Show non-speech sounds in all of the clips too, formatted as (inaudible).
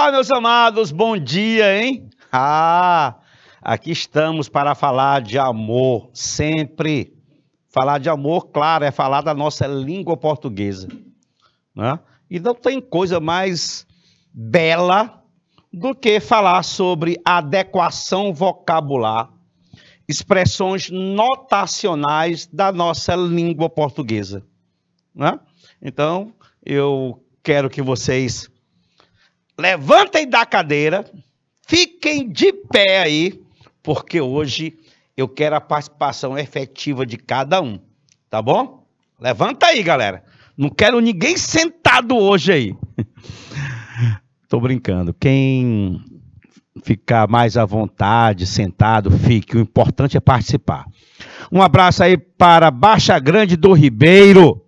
Olá, meus amados, bom dia, hein? Ah, aqui estamos para falar de amor, sempre. Falar de amor, claro, é falar da nossa língua portuguesa. Né? E não tem coisa mais bela do que falar sobre adequação vocabular, expressões notacionais da nossa língua portuguesa. Né? Então, eu quero que vocês levantem da cadeira, fiquem de pé aí, porque hoje eu quero a participação efetiva de cada um, tá bom? Levanta aí, galera. Não quero ninguém sentado hoje aí. (laughs) Tô brincando. Quem ficar mais à vontade, sentado, fique. O importante é participar. Um abraço aí para Baixa Grande do Ribeiro,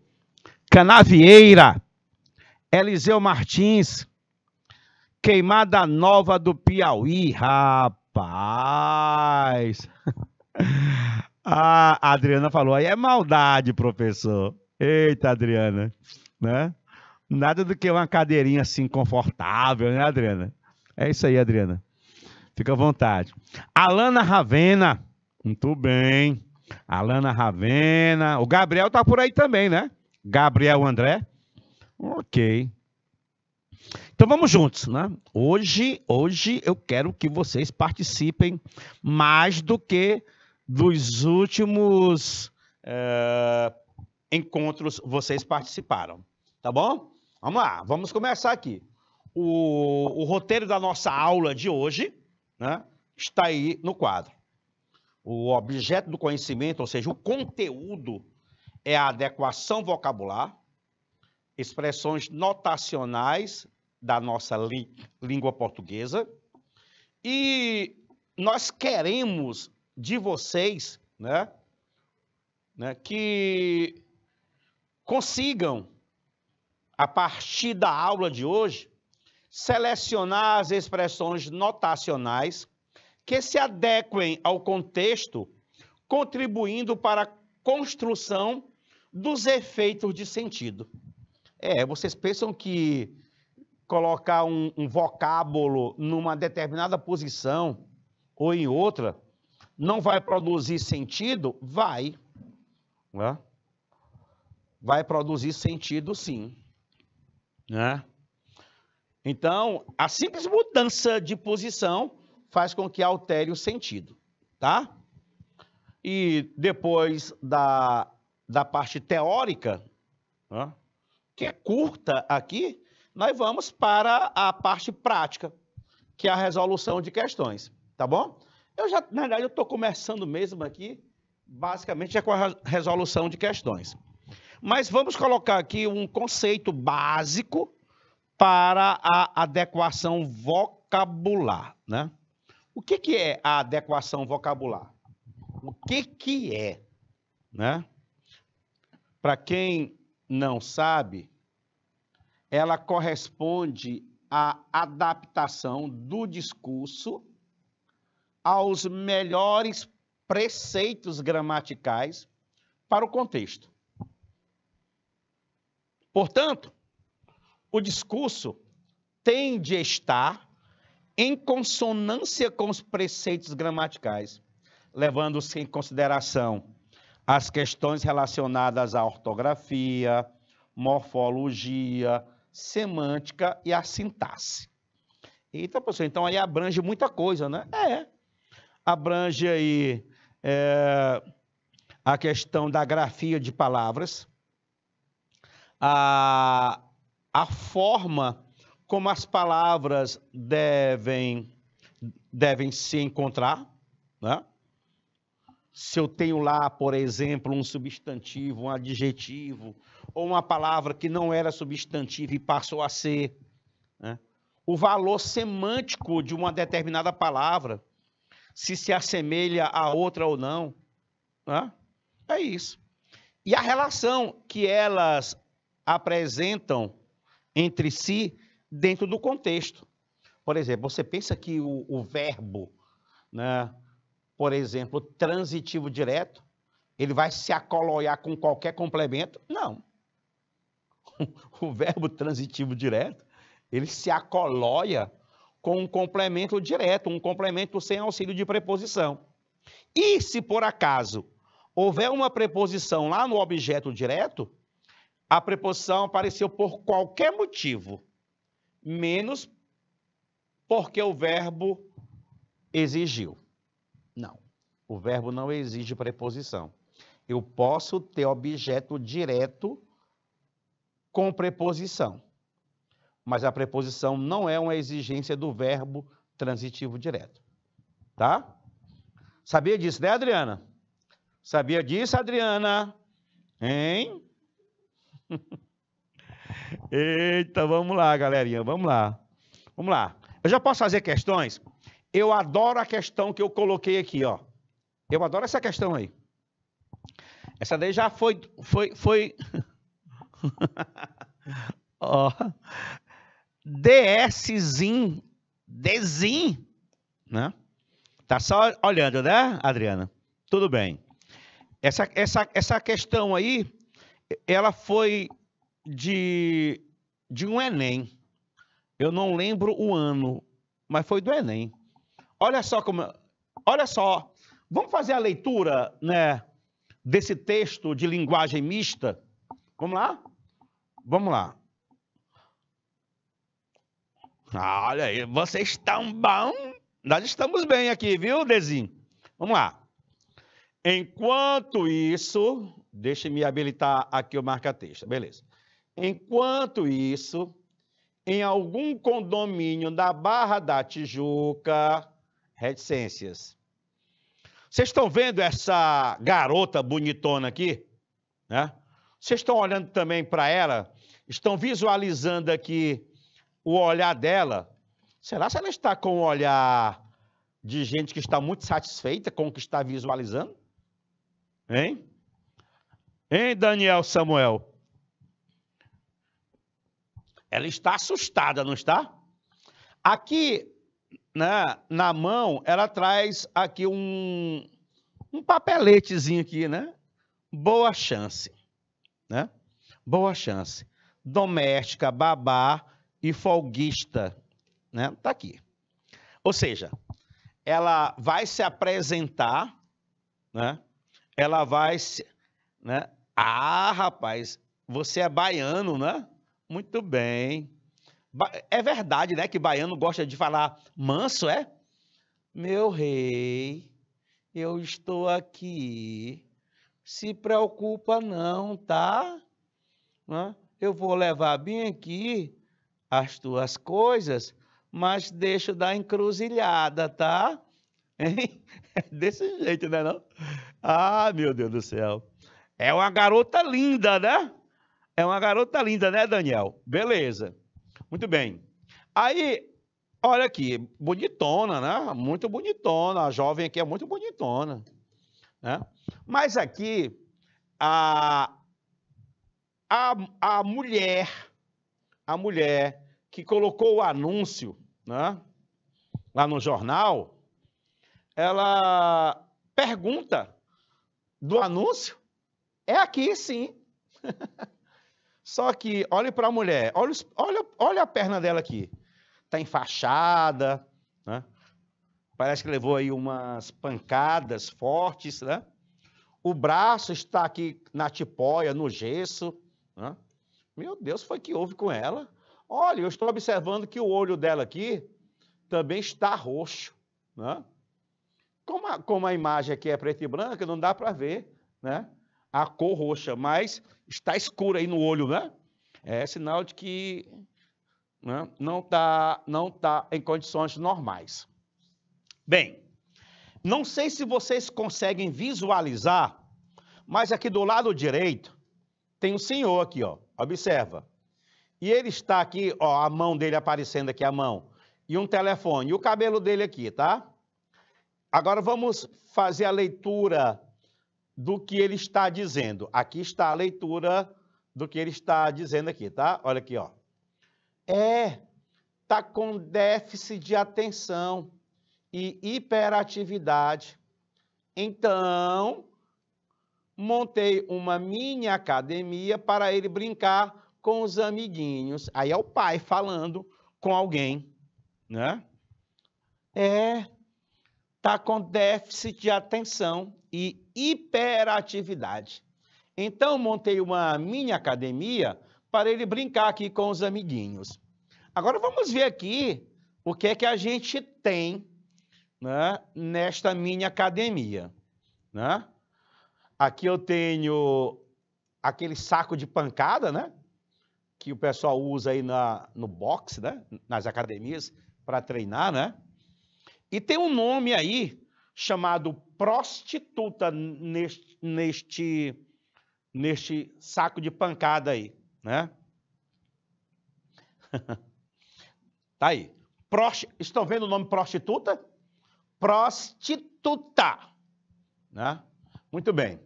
Canavieira, Eliseu Martins, Queimada Nova do Piauí, rapaz. (laughs) A Adriana falou, aí é maldade, professor. Eita, Adriana, né? Nada do que uma cadeirinha assim confortável, né, Adriana? É isso aí, Adriana. Fica à vontade. Alana Ravena, muito bem. Alana Ravena. O Gabriel tá por aí também, né? Gabriel André. Ok. Então vamos juntos, né? Hoje, hoje eu quero que vocês participem mais do que dos últimos é, encontros vocês participaram, tá bom? Vamos lá, vamos começar aqui. O, o roteiro da nossa aula de hoje né, está aí no quadro. O objeto do conhecimento, ou seja, o conteúdo, é a adequação vocabular, expressões notacionais da nossa língua portuguesa. E nós queremos de vocês, né, né, que consigam, a partir da aula de hoje, selecionar as expressões notacionais que se adequem ao contexto, contribuindo para a construção dos efeitos de sentido. É, vocês pensam que colocar um, um vocábulo numa determinada posição ou em outra, não vai produzir sentido? Vai. Né? Vai produzir sentido, sim. Né? Então, a simples mudança de posição faz com que altere o sentido, tá? E depois da, da parte teórica, né? que é curta aqui, nós vamos para a parte prática, que é a resolução de questões, tá bom? Eu já, na verdade, eu estou começando mesmo aqui, basicamente é com a resolução de questões. Mas vamos colocar aqui um conceito básico para a adequação vocabular, né? O que, que é a adequação vocabular? O que, que é, né? Para quem não sabe, ela corresponde à adaptação do discurso aos melhores preceitos gramaticais para o contexto. Portanto, o discurso tem de estar em consonância com os preceitos gramaticais, levando-se em consideração as questões relacionadas à ortografia, morfologia, semântica e a sintaxe. Eita, professor, então aí abrange muita coisa, né? É. Abrange aí é, a questão da grafia de palavras, a, a forma como as palavras devem, devem se encontrar, né? Se eu tenho lá, por exemplo, um substantivo, um adjetivo, ou uma palavra que não era substantivo e passou a ser. Né? O valor semântico de uma determinada palavra, se se assemelha a outra ou não. Né? É isso. E a relação que elas apresentam entre si dentro do contexto. Por exemplo, você pensa que o, o verbo, né, por exemplo, transitivo direto, ele vai se acoloiar com qualquer complemento? Não. (laughs) o verbo transitivo direto, ele se acolóia com um complemento direto, um complemento sem auxílio de preposição. E se por acaso houver uma preposição lá no objeto direto, a preposição apareceu por qualquer motivo, menos porque o verbo exigiu. Não, o verbo não exige preposição. Eu posso ter objeto direto com preposição. Mas a preposição não é uma exigência do verbo transitivo direto. Tá? Sabia disso, né, Adriana? Sabia disso, Adriana? Hein? (laughs) Eita, vamos lá, galerinha, vamos lá. Vamos lá. Eu já posso fazer questões? Eu adoro a questão que eu coloquei aqui, ó. Eu adoro essa questão aí. Essa daí já foi, foi, foi, (laughs) (laughs) Ó. DSzin, Dzin, né? Tá só olhando, né, Adriana? Tudo bem. Essa, essa, essa questão aí, ela foi de, de um Enem. Eu não lembro o ano, mas foi do Enem. Olha só como. Olha só. Vamos fazer a leitura né, desse texto de linguagem mista? Vamos lá? Vamos lá. Ah, olha aí, vocês estão bom? Nós estamos bem aqui, viu, Dezinho? Vamos lá. Enquanto isso, deixe-me habilitar aqui o marca-texto, beleza. Enquanto isso, em algum condomínio da Barra da Tijuca, reticências. Vocês estão vendo essa garota bonitona aqui? Né? Vocês estão olhando também para ela? Estão visualizando aqui o olhar dela? Será que ela está com o olhar de gente que está muito satisfeita com o que está visualizando? Hein? Hein, Daniel Samuel? Ela está assustada, não está? Aqui, né, na mão, ela traz aqui um, um papeletezinho aqui, né? Boa chance né? Boa chance. Doméstica, babá e folguista, né? Tá aqui. Ou seja, ela vai se apresentar, né? Ela vai se, né? Ah, rapaz, você é baiano, né? Muito bem. É verdade, né, que baiano gosta de falar manso, é? Meu rei, eu estou aqui se preocupa não, tá? Eu vou levar bem aqui as tuas coisas, mas deixo da encruzilhada, tá? (laughs) Hein? desse jeito, né não? Ah, meu Deus do céu. É uma garota linda, né? É uma garota linda, né, Daniel? Beleza. Muito bem. Aí, olha aqui, bonitona, né? Muito bonitona. A jovem aqui é muito bonitona. Né? Mas aqui, a, a, a mulher, a mulher que colocou o anúncio né, lá no jornal, ela pergunta do anúncio, é aqui sim. (laughs) Só que olhe para a mulher, olha, olha, olha a perna dela aqui. Está enfaixada, parece que levou aí umas pancadas fortes, né? O braço está aqui na tipóia, no gesso. Né? Meu Deus, foi que houve com ela? Olha, eu estou observando que o olho dela aqui também está roxo. Né? Como, a, como a imagem aqui é preta e branca, não dá para ver né? a cor roxa, mas está escura aí no olho, né? É sinal de que né? não está não tá em condições normais. Bem, não sei se vocês conseguem visualizar, mas aqui do lado direito tem um senhor aqui, ó. Observa. E ele está aqui, ó, a mão dele aparecendo aqui, a mão. E um telefone. E o cabelo dele aqui, tá? Agora vamos fazer a leitura do que ele está dizendo. Aqui está a leitura do que ele está dizendo aqui, tá? Olha aqui, ó. É, tá com déficit de atenção e hiperatividade. Então, montei uma mini academia para ele brincar com os amiguinhos. Aí é o pai falando com alguém, né? É, tá com déficit de atenção e hiperatividade. Então, montei uma mini academia para ele brincar aqui com os amiguinhos. Agora vamos ver aqui o que é que a gente tem né, nesta minha academia. Né? Aqui eu tenho aquele saco de pancada, né? Que o pessoal usa aí na, no boxe, né? Nas academias para treinar, né? E tem um nome aí chamado prostituta neste, neste, neste saco de pancada aí, né? (laughs) tá aí. Prost... Estão vendo o nome prostituta? prostituta. Né? Muito bem.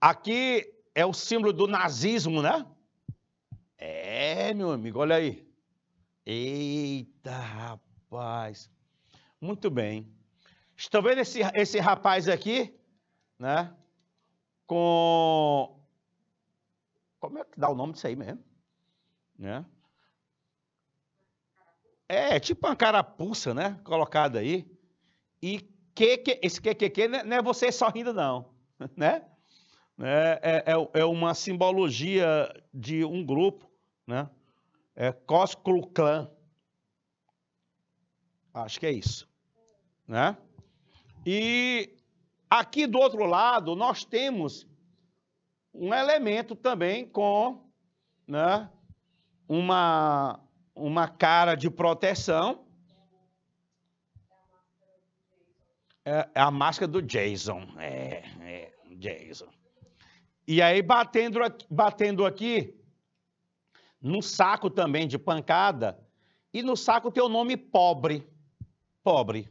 Aqui é o símbolo do nazismo, né? É, meu amigo, olha aí. Eita, rapaz. Muito bem. Estão vendo esse, esse rapaz aqui, né? Com. Como é que dá o nome disso aí mesmo? Né? É, tipo uma carapuça, né? Colocada aí. E que, que, esse que é, não é você sorrindo, não. (laughs) Né? É, é, é, é uma simbologia de um grupo, né? É Cosclo Clã. Acho que é isso. Né? E aqui do outro lado, nós temos um elemento também com né, uma uma cara de proteção. É, é a máscara do Jason. É, é, Jason. E aí, batendo aqui, batendo aqui, saco também de pancada, e no saco tem o nome pobre. Pobre.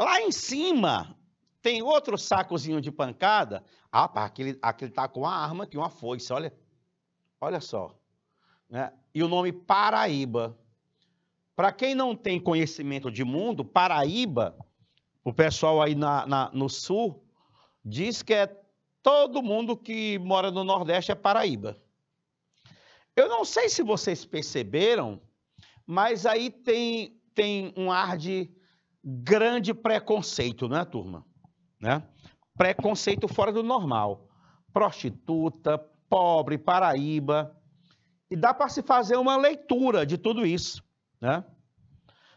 Lá em cima tem outro sacozinho de pancada. Ah, pá, aquele, aquele tá com uma arma aqui, uma foice, olha. Olha só né? e o nome Paraíba. Para quem não tem conhecimento de mundo, Paraíba, o pessoal aí na, na, no sul, diz que é todo mundo que mora no Nordeste é Paraíba. Eu não sei se vocês perceberam, mas aí tem, tem um ar de grande preconceito, né, turma? Né? Preconceito fora do normal. Prostituta, pobre, Paraíba. E dá para se fazer uma leitura de tudo isso. Né?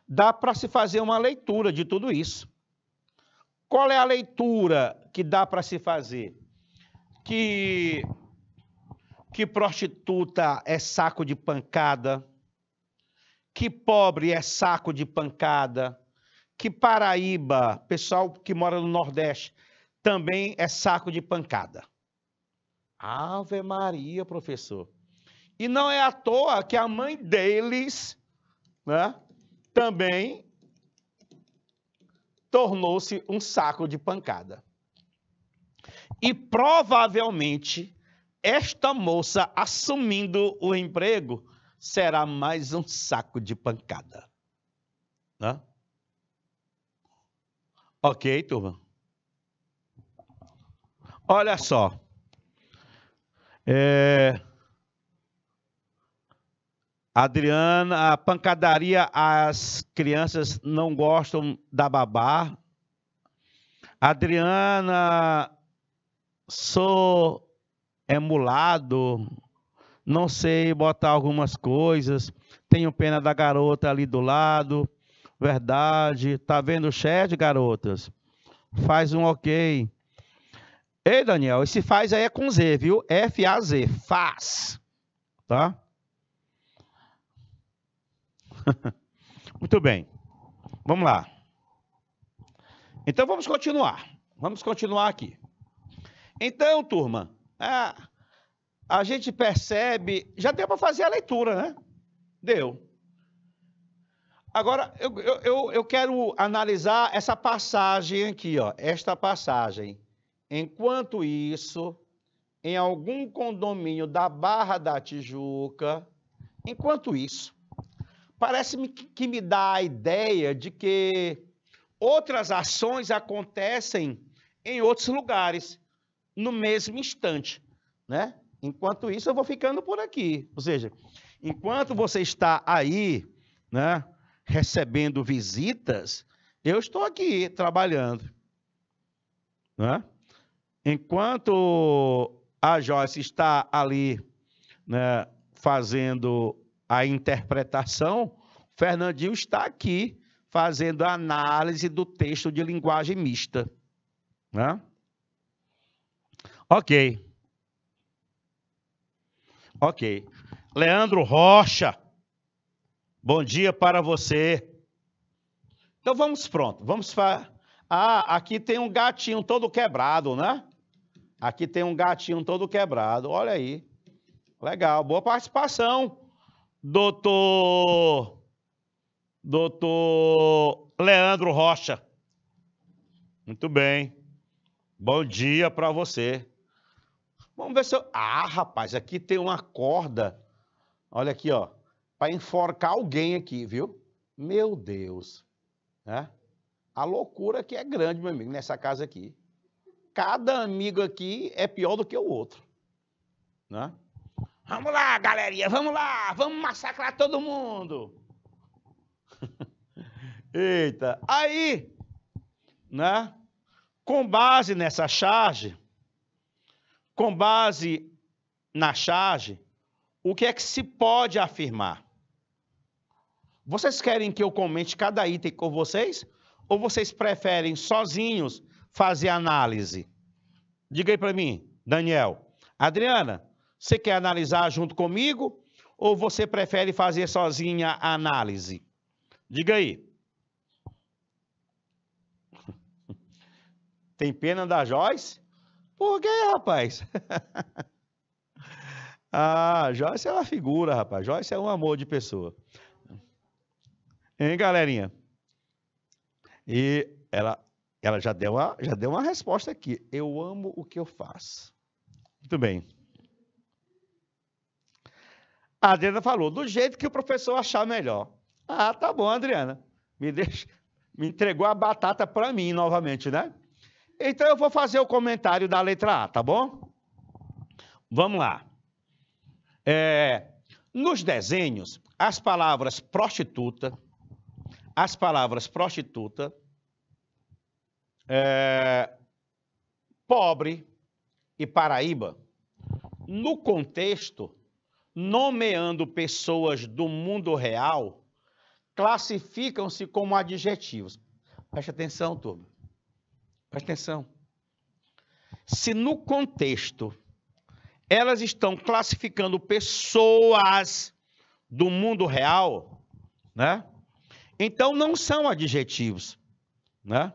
Dá para se fazer uma leitura de tudo isso. Qual é a leitura que dá para se fazer? Que, que prostituta é saco de pancada, que pobre é saco de pancada, que Paraíba, pessoal que mora no Nordeste, também é saco de pancada. Ave Maria, professor. E não é à toa que a mãe deles né, também tornou-se um saco de pancada. E provavelmente esta moça assumindo o emprego será mais um saco de pancada. Né? Ok, turma? Olha só. É... Adriana, a pancadaria, as crianças não gostam da babá. Adriana, sou emulado, não sei botar algumas coisas, tenho pena da garota ali do lado, verdade, tá vendo o chat, garotas? Faz um ok. Ei, Daniel, esse faz aí é com Z, viu? F-A-Z, faz, tá? (laughs) Muito bem. Vamos lá. Então vamos continuar. Vamos continuar aqui. Então, turma, a, a gente percebe. Já deu para fazer a leitura, né? Deu. Agora, eu, eu, eu quero analisar essa passagem aqui, ó, esta passagem. Enquanto isso, em algum condomínio da Barra da Tijuca, enquanto isso, parece-me que me dá a ideia de que outras ações acontecem em outros lugares no mesmo instante, né? Enquanto isso, eu vou ficando por aqui. Ou seja, enquanto você está aí, né, recebendo visitas, eu estou aqui trabalhando, né? Enquanto a Joyce está ali, né, fazendo a interpretação, Fernandinho está aqui fazendo a análise do texto de linguagem mista. Né? Ok. Ok. Leandro Rocha, bom dia para você. Então vamos pronto, vamos falar. Ah, aqui tem um gatinho todo quebrado, né? Aqui tem um gatinho todo quebrado, olha aí. Legal, boa participação doutor, doutor Leandro Rocha. Muito bem. Bom dia para você. Vamos ver se eu... Ah, rapaz, aqui tem uma corda. Olha aqui, ó. Para enforcar alguém aqui, viu? Meu Deus. É? A loucura que é grande, meu amigo, nessa casa aqui. Cada amigo aqui é pior do que o outro. Né? Vamos lá, galerinha, vamos lá, vamos massacrar todo mundo. (laughs) Eita, aí, né? Com base nessa charge, com base na charge, o que é que se pode afirmar? Vocês querem que eu comente cada item com vocês? Ou vocês preferem sozinhos fazer análise? Diga aí para mim, Daniel. Adriana, você quer analisar junto comigo ou você prefere fazer sozinha a análise? Diga aí. (laughs) Tem pena da Joyce? Por quê, rapaz? (laughs) ah, Joyce é uma figura, rapaz. Joyce é um amor de pessoa. Hein, galerinha? E ela, ela já, deu uma, já deu uma resposta aqui. Eu amo o que eu faço. Muito bem. A Adriana falou, do jeito que o professor achar melhor. Ah, tá bom, Adriana. Me, deixa, me entregou a batata para mim novamente, né? Então eu vou fazer o comentário da letra A, tá bom? Vamos lá. É, nos desenhos, as palavras prostituta, as palavras prostituta, é, pobre e Paraíba, no contexto, nomeando pessoas do mundo real, classificam-se como adjetivos. Preste atenção, turma. Preste atenção. Se no contexto elas estão classificando pessoas do mundo real, né? Então não são adjetivos, né?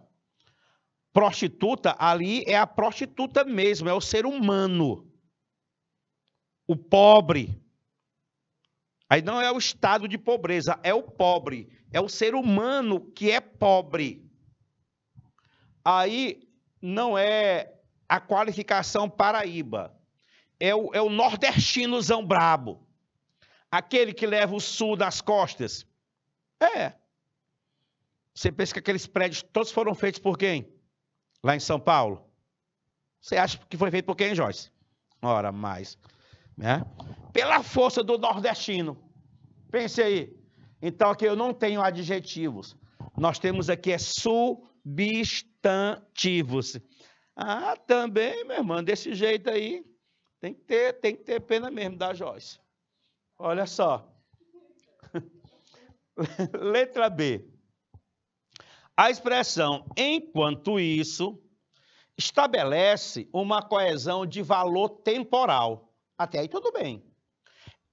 Prostituta ali é a prostituta mesmo, é o ser humano. O pobre, Aí não é o estado de pobreza, é o pobre. É o ser humano que é pobre. Aí não é a qualificação paraíba. É o, é o nordestinozão brabo. Aquele que leva o sul das costas. É. Você pensa que aqueles prédios todos foram feitos por quem? Lá em São Paulo? Você acha que foi feito por quem, Joyce? Ora, mais. Né? pela força do nordestino. Pense aí. Então aqui eu não tenho adjetivos. Nós temos aqui é substantivos. Ah, também, minha irmã, desse jeito aí. Tem que ter, tem que ter pena mesmo da Joyce. Olha só. (laughs) Letra B. A expressão enquanto isso estabelece uma coesão de valor temporal. Até aí tudo bem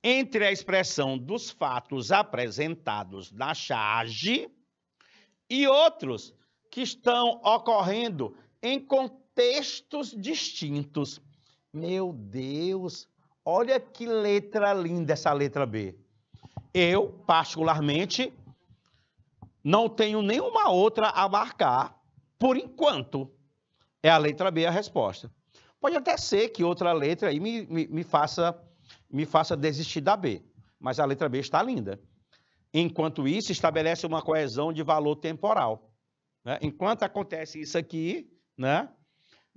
entre a expressão dos fatos apresentados na charge e outros que estão ocorrendo em contextos distintos. Meu Deus, olha que letra linda essa letra B. Eu, particularmente, não tenho nenhuma outra a marcar por enquanto. É a letra B a resposta. Pode até ser que outra letra aí me, me, me faça me faça desistir da B. Mas a letra B está linda. Enquanto isso, estabelece uma coesão de valor temporal. Né? Enquanto acontece isso aqui, né?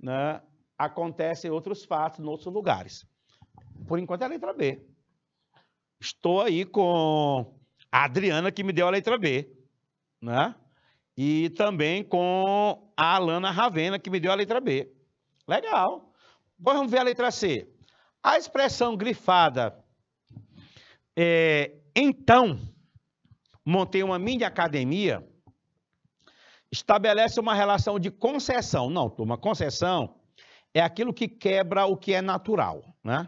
né? acontecem outros fatos em outros lugares. Por enquanto é a letra B. Estou aí com a Adriana, que me deu a letra B. Né? E também com a Alana Ravena, que me deu a letra B. Legal. Vamos ver a letra C. A expressão grifada é, então montei uma mini academia estabelece uma relação de concessão. Não, turma, concessão é aquilo que quebra o que é natural, né?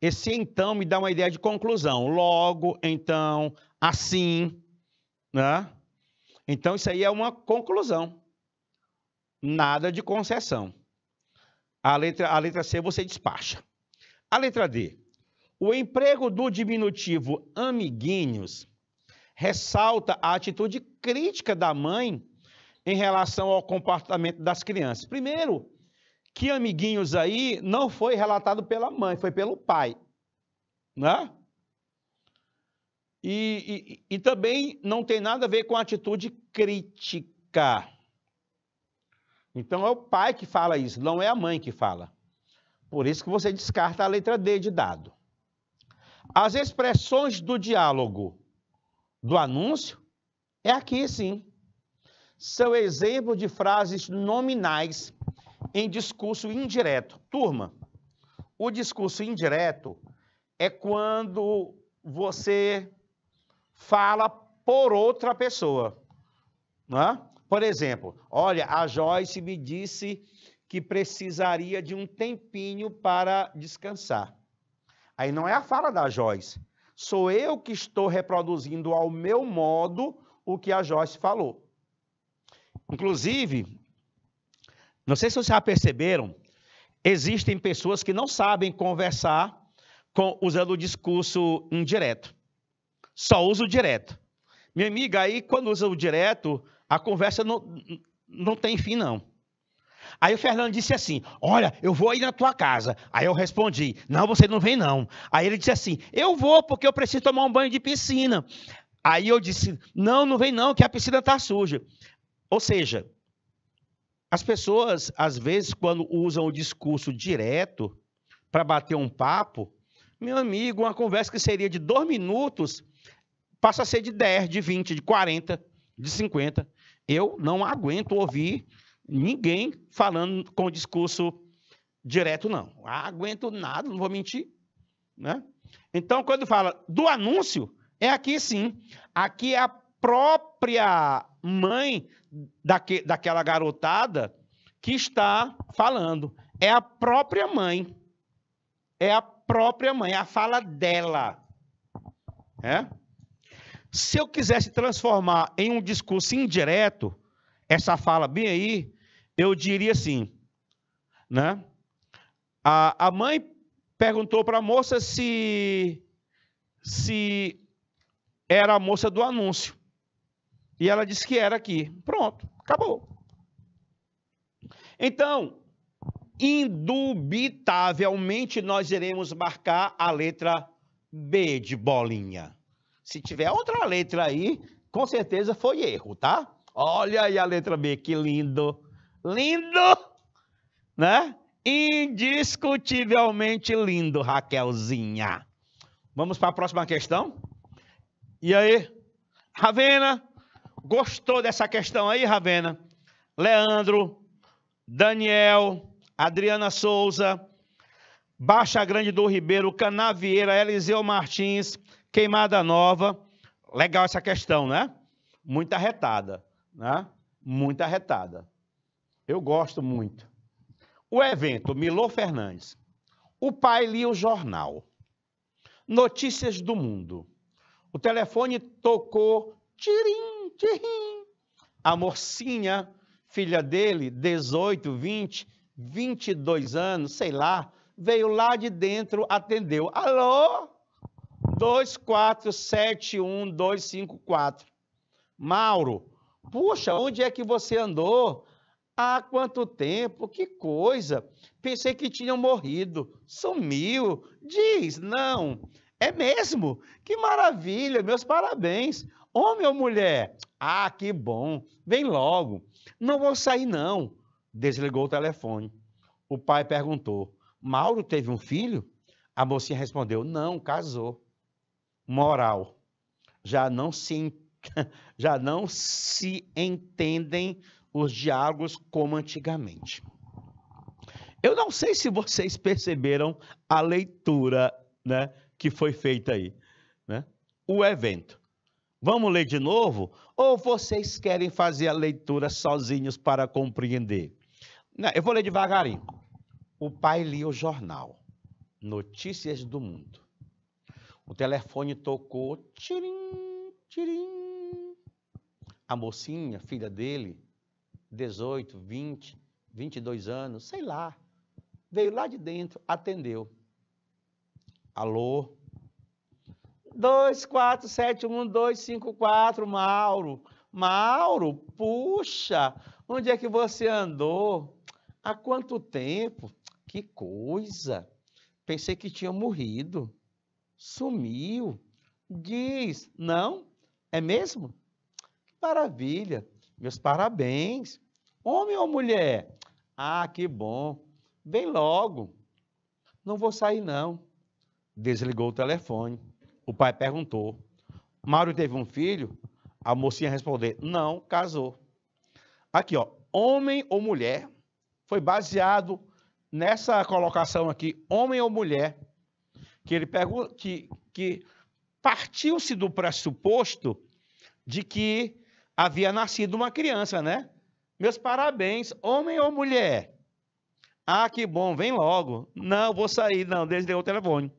Esse então me dá uma ideia de conclusão. Logo, então, assim, né? Então isso aí é uma conclusão. Nada de concessão. A letra, a letra C você despacha. A letra D. O emprego do diminutivo amiguinhos ressalta a atitude crítica da mãe em relação ao comportamento das crianças. Primeiro, que amiguinhos aí não foi relatado pela mãe, foi pelo pai. Né? E, e, e também não tem nada a ver com a atitude crítica. Então é o pai que fala isso, não é a mãe que fala. Por isso que você descarta a letra D de dado. As expressões do diálogo do anúncio é aqui sim. São exemplos de frases nominais em discurso indireto. Turma, o discurso indireto é quando você fala por outra pessoa. é? Por exemplo, olha, a Joyce me disse que precisaria de um tempinho para descansar. Aí não é a fala da Joyce. Sou eu que estou reproduzindo ao meu modo o que a Joyce falou. Inclusive, não sei se vocês já perceberam, existem pessoas que não sabem conversar com, usando o discurso indireto. Só usa o direto. Minha amiga, aí quando usa o direto, a conversa não, não tem fim, não. Aí o Fernando disse assim: Olha, eu vou aí na tua casa. Aí eu respondi: Não, você não vem, não. Aí ele disse assim: Eu vou, porque eu preciso tomar um banho de piscina. Aí eu disse: Não, não vem, não, que a piscina está suja. Ou seja, as pessoas, às vezes, quando usam o discurso direto para bater um papo, meu amigo, uma conversa que seria de dois minutos passa a ser de 10, de 20, de 40, de 50. Eu não aguento ouvir ninguém falando com discurso direto, não. Ah, aguento nada, não vou mentir. Né? Então, quando fala do anúncio, é aqui sim. Aqui é a própria mãe daque, daquela garotada que está falando. É a própria mãe. É a própria mãe, é a fala dela. É? Se eu quisesse transformar em um discurso indireto, essa fala bem aí, eu diria assim, né? A, a mãe perguntou para a moça se se era a moça do anúncio. E ela disse que era aqui. Pronto, acabou. Então, indubitavelmente nós iremos marcar a letra B de bolinha. Se tiver outra letra aí, com certeza foi erro, tá? Olha aí a letra B, que lindo lindo, né? Indiscutivelmente lindo, Raquelzinha. Vamos para a próxima questão? E aí? Ravena, gostou dessa questão aí, Ravena? Leandro, Daniel, Adriana Souza, Baixa Grande do Ribeiro, Canavieira, Eliseu Martins, Queimada Nova. Legal essa questão, né? Muito arretada, né? Muito arretada. Eu gosto muito. O evento Milô Fernandes. O pai lia o jornal. Notícias do mundo. O telefone tocou. Tirim, tirim. A mocinha, filha dele, 18, 20, 22 anos, sei lá, veio lá de dentro, atendeu. Alô? 2471254. Mauro, puxa, onde é que você andou? Há quanto tempo? Que coisa! Pensei que tinham morrido. Sumiu. Diz, não. É mesmo? Que maravilha! Meus parabéns. Homem ou mulher? Ah, que bom. Vem logo. Não vou sair, não. Desligou o telefone. O pai perguntou: Mauro teve um filho? A mocinha respondeu: Não, casou. Moral: Já não se, (laughs) já não se entendem os diálogos como antigamente. Eu não sei se vocês perceberam a leitura né, que foi feita aí, né? o evento. Vamos ler de novo? Ou vocês querem fazer a leitura sozinhos para compreender? Não, eu vou ler devagarinho. O pai lia o jornal, Notícias do Mundo. O telefone tocou, tirim, tirim. A mocinha, filha dele, 18, 20, 22 anos, sei lá. Veio lá de dentro, atendeu. Alô? 2471-254, Mauro. Mauro, puxa, onde é que você andou? Há quanto tempo? Que coisa! Pensei que tinha morrido. Sumiu. Diz, não? É mesmo? Que maravilha! Meus parabéns! Homem ou mulher? Ah, que bom. Vem logo. Não vou sair, não. Desligou o telefone. O pai perguntou. Mauro teve um filho? A mocinha respondeu: Não, casou. Aqui, ó, homem ou mulher? Foi baseado nessa colocação aqui, homem ou mulher, que ele pegou, que, que partiu-se do pressuposto de que havia nascido uma criança, né? Meus parabéns, homem ou mulher. Ah, que bom, vem logo. Não, vou sair, não, desde o telefone.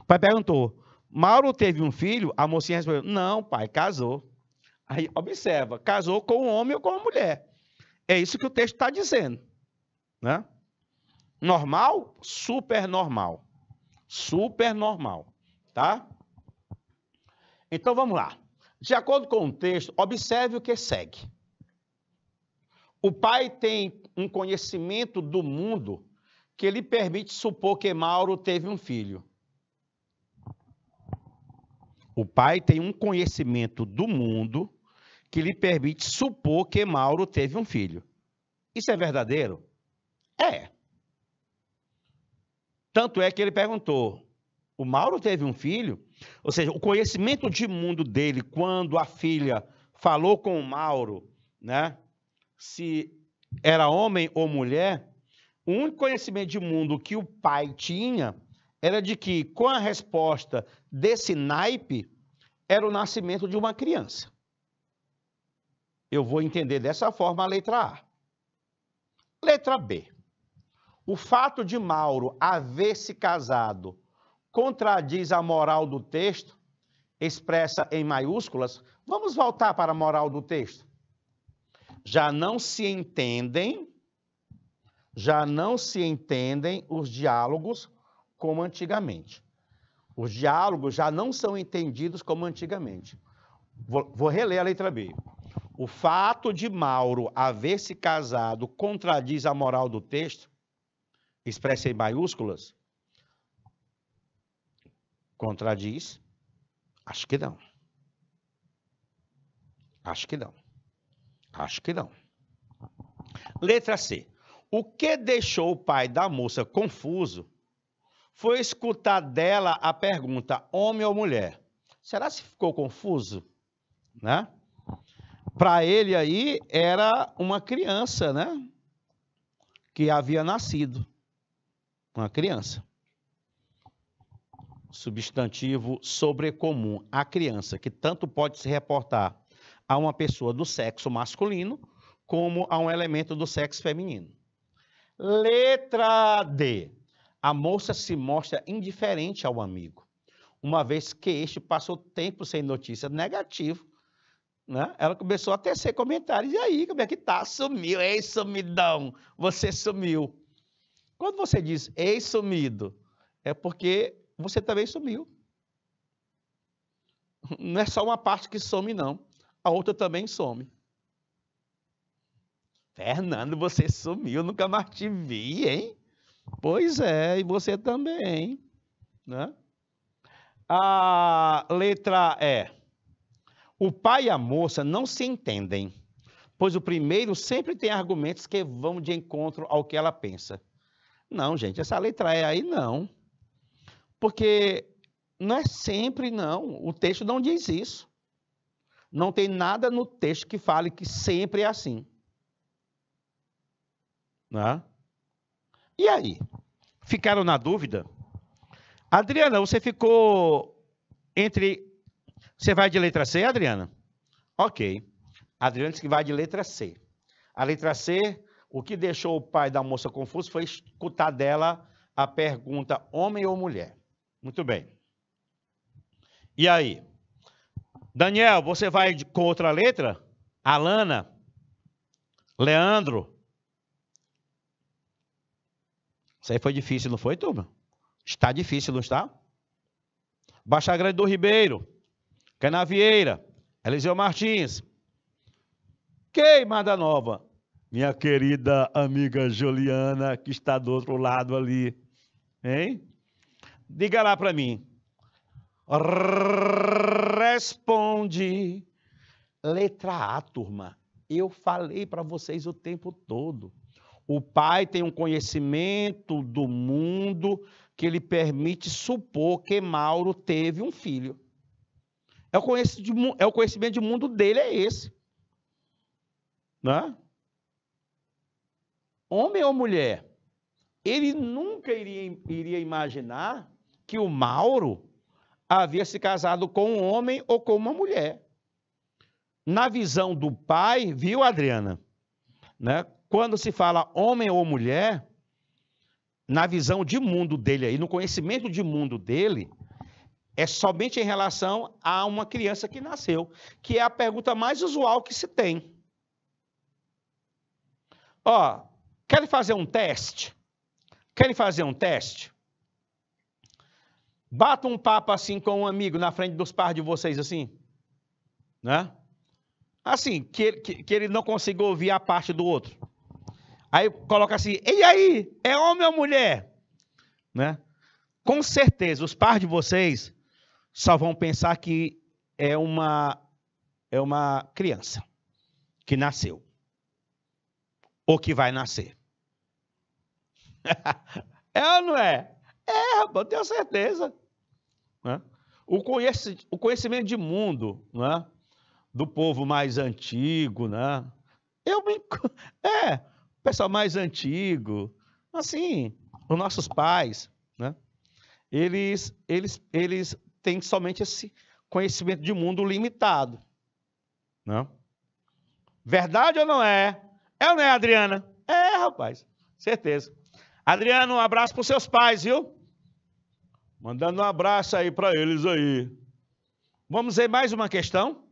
O pai perguntou: Mauro teve um filho? A mocinha respondeu: Não, pai, casou. Aí observa, casou com um homem ou com uma mulher. É isso que o texto está dizendo. Né? Normal? Super normal. Super normal. Tá? Então vamos lá. De acordo com o texto, observe o que segue. O pai tem um conhecimento do mundo que lhe permite supor que Mauro teve um filho. O pai tem um conhecimento do mundo que lhe permite supor que Mauro teve um filho. Isso é verdadeiro? É. Tanto é que ele perguntou: o Mauro teve um filho? Ou seja, o conhecimento de mundo dele, quando a filha falou com o Mauro, né? se era homem ou mulher, o único conhecimento de mundo que o pai tinha era de que, com a resposta desse naipe, era o nascimento de uma criança. Eu vou entender dessa forma a letra A. Letra B. O fato de Mauro haver se casado contradiz a moral do texto, expressa em maiúsculas. Vamos voltar para a moral do texto já não se entendem, já não se entendem os diálogos como antigamente. Os diálogos já não são entendidos como antigamente. Vou, vou reler a letra B. O fato de Mauro haver se casado contradiz a moral do texto, expressa em maiúsculas? Contradiz? Acho que não. Acho que não. Acho que não. Letra C. O que deixou o pai da moça confuso foi escutar dela a pergunta: homem ou mulher? Será se ficou confuso? Né? Para ele aí era uma criança, né? Que havia nascido. Uma criança. Substantivo sobrecomum, a criança, que tanto pode se reportar a uma pessoa do sexo masculino como a um elemento do sexo feminino. Letra D. A moça se mostra indiferente ao amigo, uma vez que este passou tempo sem notícia negativa. Né? Ela começou a tecer comentários. E aí, como é que tá? Sumiu. Ei, sumidão, você sumiu. Quando você diz ei, sumido, é porque você também sumiu. Não é só uma parte que some, não a outra também some. Fernando, você sumiu, nunca mais te vi, hein? Pois é, e você também, né? A letra E. O pai e a moça não se entendem, pois o primeiro sempre tem argumentos que vão de encontro ao que ela pensa. Não, gente, essa letra E aí não. Porque não é sempre, não. O texto não diz isso. Não tem nada no texto que fale que sempre é assim. Né? E aí? Ficaram na dúvida? Adriana, você ficou entre. Você vai de letra C, Adriana? Ok. Adriana disse que vai de letra C. A letra C, o que deixou o pai da moça confuso foi escutar dela a pergunta homem ou mulher. Muito bem. E aí? Daniel, você vai com outra letra? Alana? Leandro? Isso aí foi difícil, não foi, turma? Está difícil, não está? Baixa Grande do Ribeiro, Canavieira, Eliseu Martins. Queimada Nova, minha querida amiga Juliana, que está do outro lado ali. Hein? Diga lá para mim responde. Letra A, turma. Eu falei para vocês o tempo todo. O Pai tem um conhecimento do mundo que lhe permite supor que Mauro teve um filho. É o conhecimento de, é o conhecimento de mundo dele, é esse. Né? Homem ou mulher, ele nunca iria, iria imaginar que o Mauro havia se casado com um homem ou com uma mulher. Na visão do pai, viu, Adriana? Né? Quando se fala homem ou mulher, na visão de mundo dele aí, no conhecimento de mundo dele, é somente em relação a uma criança que nasceu, que é a pergunta mais usual que se tem. Ó, querem fazer um teste? Querem fazer um teste? Bata um papo assim com um amigo na frente dos pares de vocês, assim. Né? Assim, que, que, que ele não consiga ouvir a parte do outro. Aí coloca assim, e aí, é homem ou mulher? Né? Com certeza, os pares de vocês só vão pensar que é uma, é uma criança que nasceu. Ou que vai nascer. (laughs) é ou não é? É, eu tenho certeza. Né? O, conheci, o conhecimento de mundo né? do povo mais antigo, né? Eu me... (laughs) É, o pessoal mais antigo, assim, os nossos pais, né? Eles, eles, eles têm somente esse conhecimento de mundo limitado, né? Verdade ou não é? É ou não é, Adriana? É, rapaz, certeza. Adriano, um abraço para os seus pais, viu? Mandando um abraço aí para eles aí. Vamos ver mais uma questão?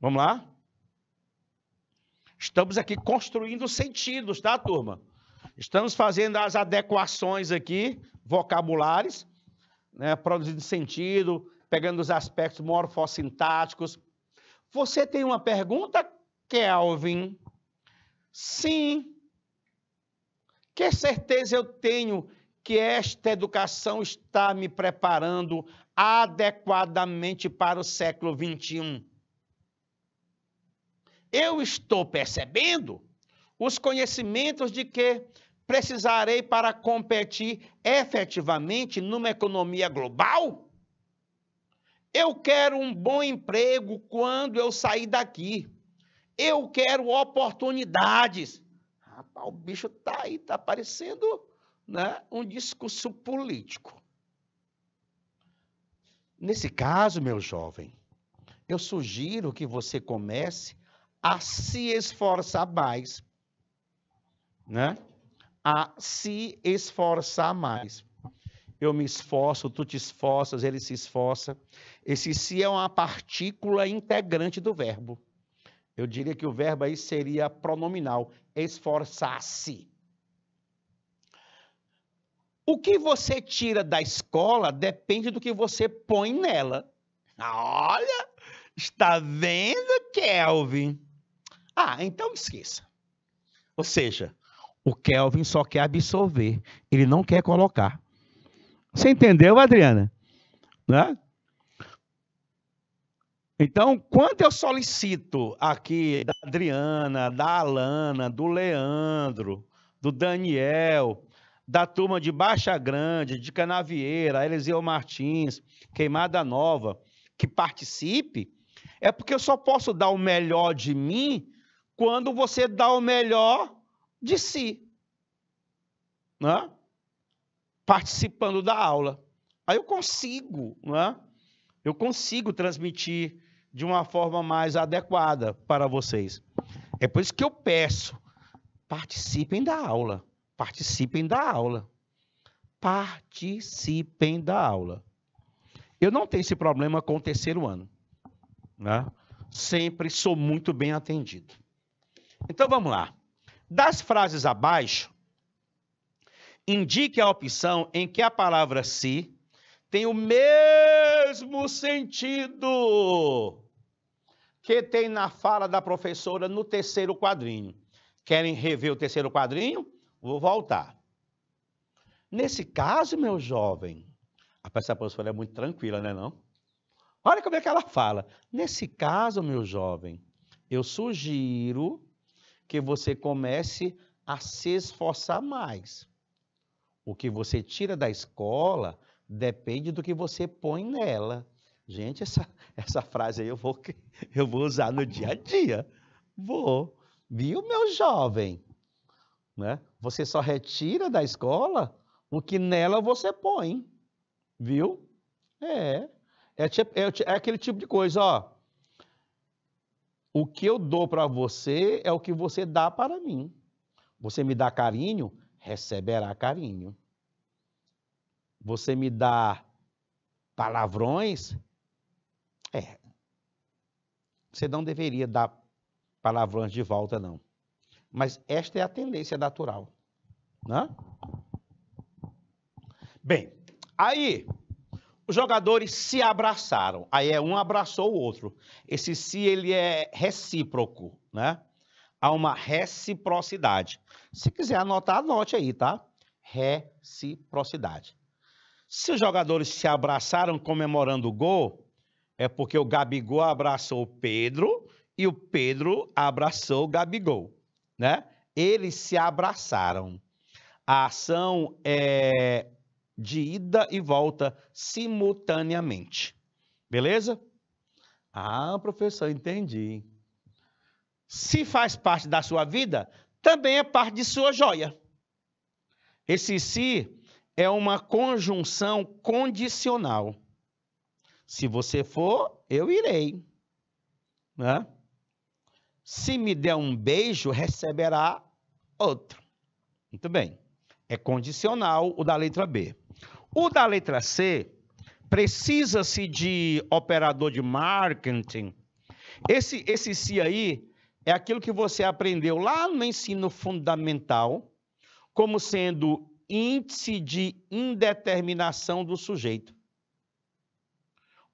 Vamos lá? Estamos aqui construindo sentidos, tá, turma? Estamos fazendo as adequações aqui, vocabulares, né, produzindo sentido, pegando os aspectos morfossintáticos. Você tem uma pergunta, Kelvin? Sim. Que certeza eu tenho que esta educação está me preparando adequadamente para o século XXI. Eu estou percebendo os conhecimentos de que precisarei para competir efetivamente numa economia global? Eu quero um bom emprego quando eu sair daqui. Eu quero oportunidades. Rapaz, o bicho tá aí, tá aparecendo né, um discurso político. Nesse caso, meu jovem, eu sugiro que você comece a se esforçar mais, né? A se esforçar mais. Eu me esforço, tu te esforças, ele se esforça. Esse se é uma partícula integrante do verbo. Eu diria que o verbo aí seria pronominal, esforçar-se. O que você tira da escola depende do que você põe nela. Olha, está vendo, Kelvin? Ah, então esqueça. Ou seja, o Kelvin só quer absorver, ele não quer colocar. Você entendeu, Adriana? Né? Então, quando eu solicito aqui da Adriana, da Alana, do Leandro, do Daniel, da turma de Baixa Grande, de Canavieira, Eliseu Martins, Queimada Nova, que participe, é porque eu só posso dar o melhor de mim quando você dá o melhor de si. Né? Participando da aula. Aí eu consigo, né? eu consigo transmitir de uma forma mais adequada para vocês. É por isso que eu peço, participem da aula. Participem da aula. Participem da aula. Eu não tenho esse problema com o terceiro ano. Né? Sempre sou muito bem atendido. Então vamos lá. Das frases abaixo, indique a opção em que a palavra se tem o mesmo sentido que tem na fala da professora no terceiro quadrinho. Querem rever o terceiro quadrinho? Vou voltar. Nesse caso, meu jovem, a professora é muito tranquila, né não? Olha como é que ela fala. Nesse caso, meu jovem, eu sugiro que você comece a se esforçar mais. O que você tira da escola depende do que você põe nela. Gente, essa, essa frase aí eu vou, (laughs) eu vou usar no dia a dia. Vou. Viu, meu jovem? Né? Você só retira da escola o que nela você põe. Viu? É. É, é, é aquele tipo de coisa, ó. O que eu dou para você é o que você dá para mim. Você me dá carinho, receberá carinho. Você me dá palavrões, é. Você não deveria dar palavrões de volta, não. Mas esta é a tendência natural. Né? Bem, aí os jogadores se abraçaram. Aí é um abraçou o outro. Esse se ele é recíproco, né? Há uma reciprocidade. Se quiser anotar, anote aí, tá? Reciprocidade. Se os jogadores se abraçaram comemorando o gol, é porque o Gabigol abraçou o Pedro e o Pedro abraçou o Gabigol né? Eles se abraçaram. A ação é de ida e volta simultaneamente. Beleza? Ah, professor, entendi. Se faz parte da sua vida, também é parte de sua joia. Esse se é uma conjunção condicional. Se você for, eu irei. Né? Se me der um beijo, receberá outro. Muito bem. É condicional o da letra B. O da letra C, precisa-se de operador de marketing. Esse, esse se aí é aquilo que você aprendeu lá no ensino fundamental, como sendo índice de indeterminação do sujeito.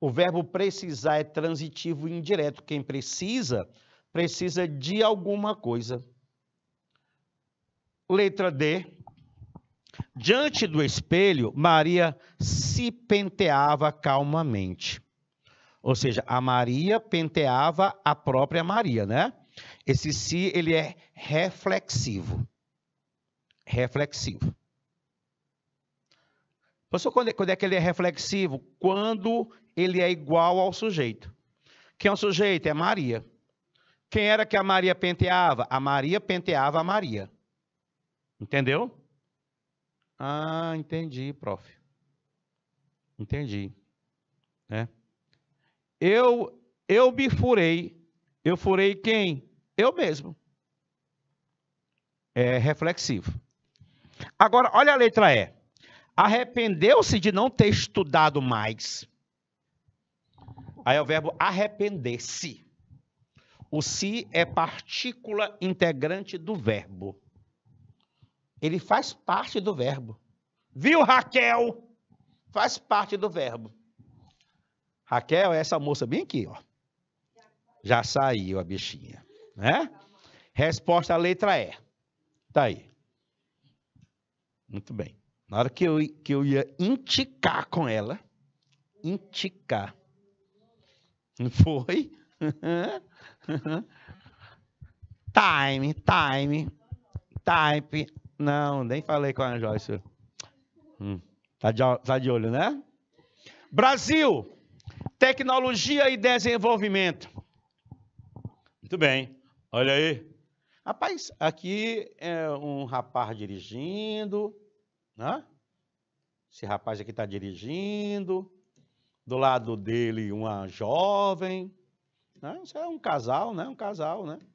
O verbo precisar é transitivo indireto. Quem precisa precisa de alguma coisa. Letra D. Diante do espelho, Maria se penteava calmamente. Ou seja, a Maria penteava a própria Maria, né? Esse si, ele é reflexivo. Reflexivo. quando é, quando é que ele é reflexivo? Quando ele é igual ao sujeito. Quem é o sujeito? É Maria. Quem era que a Maria penteava? A Maria penteava a Maria. Entendeu? Ah, entendi, prof. Entendi. É. Eu eu me furei. Eu furei quem? Eu mesmo. É reflexivo. Agora, olha a letra E. Arrependeu-se de não ter estudado mais. Aí é o verbo arrepender-se. O si é partícula integrante do verbo. Ele faz parte do verbo. Viu, Raquel? Faz parte do verbo. Raquel é essa moça bem aqui, ó. Já saiu a bichinha, né? Resposta à letra E. Tá aí. Muito bem. Na hora que eu, que eu ia indicar com ela, indicar. Não foi? (laughs) Uhum. time, time, type. Não, nem falei com a Joyce. Hum, tá, de, tá de olho, né? Brasil, tecnologia e desenvolvimento. Muito bem, olha aí. Rapaz, aqui é um rapaz dirigindo, né? Esse rapaz aqui está dirigindo. Do lado dele, uma jovem. Né? Isso é um casal, né? Um casal, né? Muito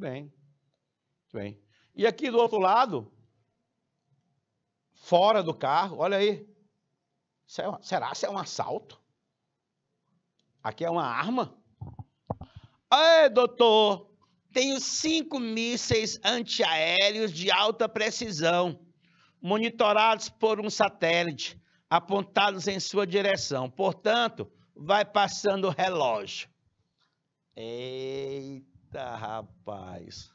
bem. Muito bem. E aqui do outro lado, fora do carro, olha aí. É será que é um assalto? Aqui é uma arma. Ei, doutor, tenho cinco mísseis antiaéreos de alta precisão, monitorados por um satélite, apontados em sua direção. Portanto, vai passando o relógio. Eita, rapaz.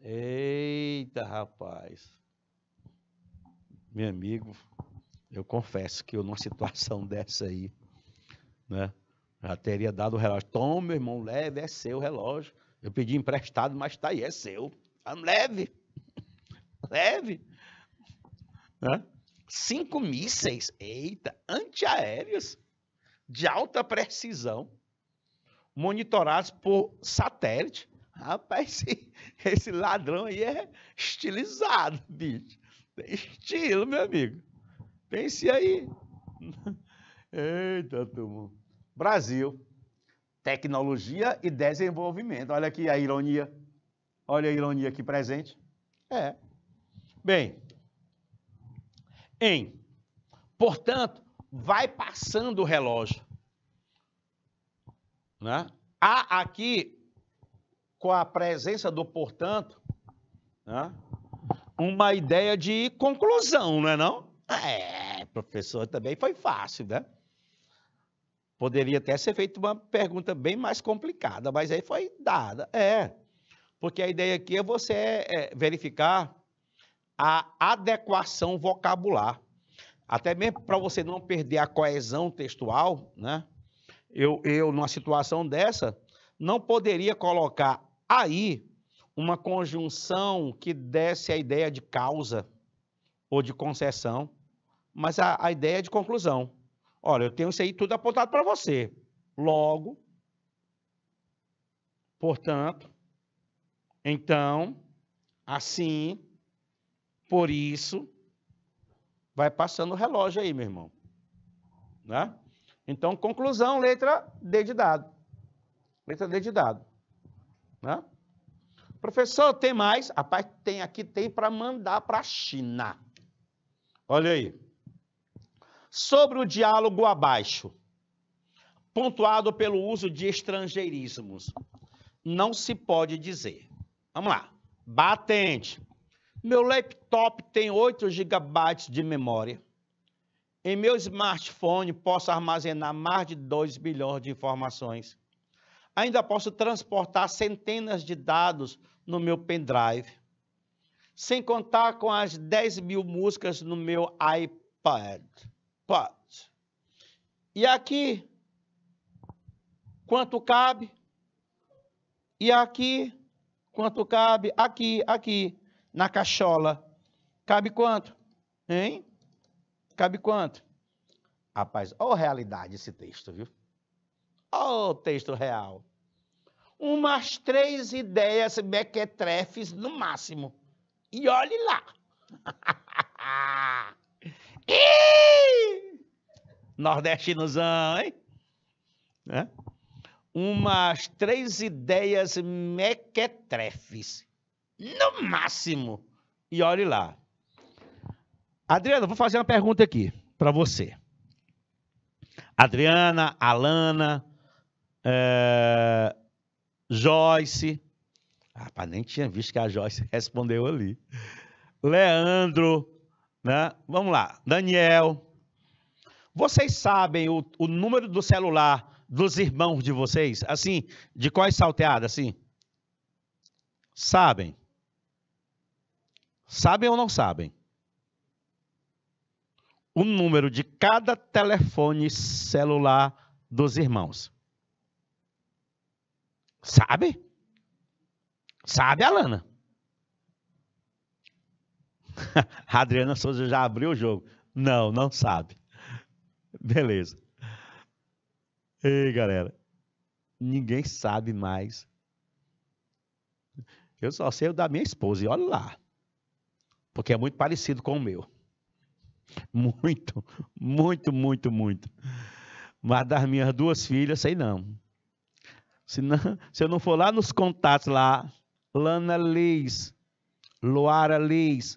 Eita, rapaz. Meu amigo, eu confesso que eu numa situação (laughs) dessa aí, né? Já teria dado o relógio. Toma, meu irmão, leve, é seu relógio. Eu pedi emprestado, mas tá aí, é seu. Leve. (laughs) leve. Né? Cinco mísseis, eita, antiaéreos, de alta precisão monitorados por satélite. Rapaz, esse, esse ladrão aí é estilizado, bicho. Tem estilo, meu amigo. Pense aí. (laughs) Eita, turma. Brasil. Tecnologia e desenvolvimento. Olha aqui a ironia. Olha a ironia aqui presente. É. Bem. Em. Portanto, vai passando o relógio. Né? Há aqui, com a presença do portanto, né? uma ideia de conclusão, não é não? É, professor, também foi fácil, né? Poderia até ser feita uma pergunta bem mais complicada, mas aí foi dada. É, porque a ideia aqui é você é, verificar a adequação vocabular. Até mesmo para você não perder a coesão textual, né? eu, eu, numa situação dessa, não poderia colocar aí uma conjunção que desse a ideia de causa ou de concessão, mas a, a ideia de conclusão. Olha, eu tenho isso aí tudo apontado para você. Logo, portanto, então, assim, por isso, vai passando o relógio aí, meu irmão. Né? Então, conclusão, letra D de dado. Letra D de dado. Né? Professor, tem mais? A parte que tem aqui tem para mandar para a China. Olha aí. Sobre o diálogo abaixo, pontuado pelo uso de estrangeirismos, não se pode dizer. Vamos lá. Batente. Meu laptop tem 8 GB de memória em meu smartphone posso armazenar mais de 2 bilhões de informações. Ainda posso transportar centenas de dados no meu pendrive, sem contar com as 10 mil músicas no meu iPad. Pod. E aqui, quanto cabe? E aqui, quanto cabe? Aqui, aqui, na cachola. Cabe quanto? Hein? Cabe quanto? Rapaz, olha a realidade esse texto, viu? Olha o texto real. Umas três ideias mequetrefes no máximo. E olhe lá. (laughs) Nordestinozão, hein? Né? Umas três ideias mequetrefes. No máximo. E olhe lá. Adriana, vou fazer uma pergunta aqui para você. Adriana, Alana, é... Joyce. Rapaz, nem tinha visto que a Joyce (laughs) respondeu ali. Leandro, né? Vamos lá. Daniel. Vocês sabem o, o número do celular dos irmãos de vocês? Assim, de quais salteadas, assim? Sabem? Sabem ou não sabem? o número de cada telefone celular dos irmãos. Sabe? Sabe, Alana? A (laughs) Adriana Souza já abriu o jogo. Não, não sabe. Beleza. Ei, galera. Ninguém sabe mais. Eu só sei o da minha esposa, e olha lá. Porque é muito parecido com o meu. Muito, muito, muito, muito. Mas das minhas duas filhas, sei não. Se, não, se eu não for lá nos contatos lá, Lana Liz, Luara Liz,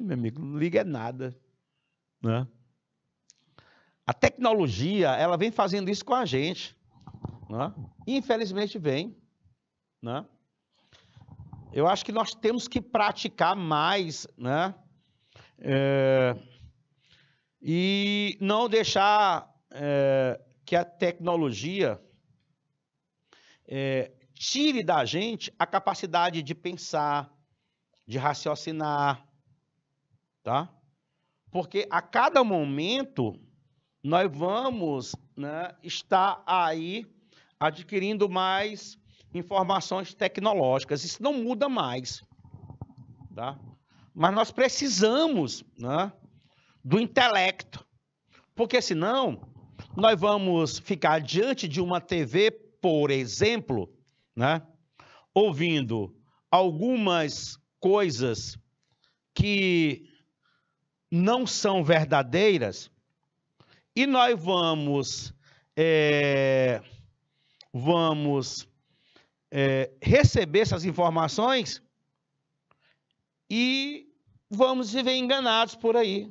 meu amigo, não liga é nada. Né? A tecnologia, ela vem fazendo isso com a gente. Né? Infelizmente vem. Né? Eu acho que nós temos que praticar mais, né? É e não deixar é, que a tecnologia é, tire da gente a capacidade de pensar, de raciocinar, tá? Porque a cada momento nós vamos né, estar aí adquirindo mais informações tecnológicas. Isso não muda mais, tá? Mas nós precisamos, né? do intelecto. Porque senão nós vamos ficar diante de uma TV, por exemplo, né, ouvindo algumas coisas que não são verdadeiras e nós vamos é, vamos é, receber essas informações e vamos viver enganados por aí.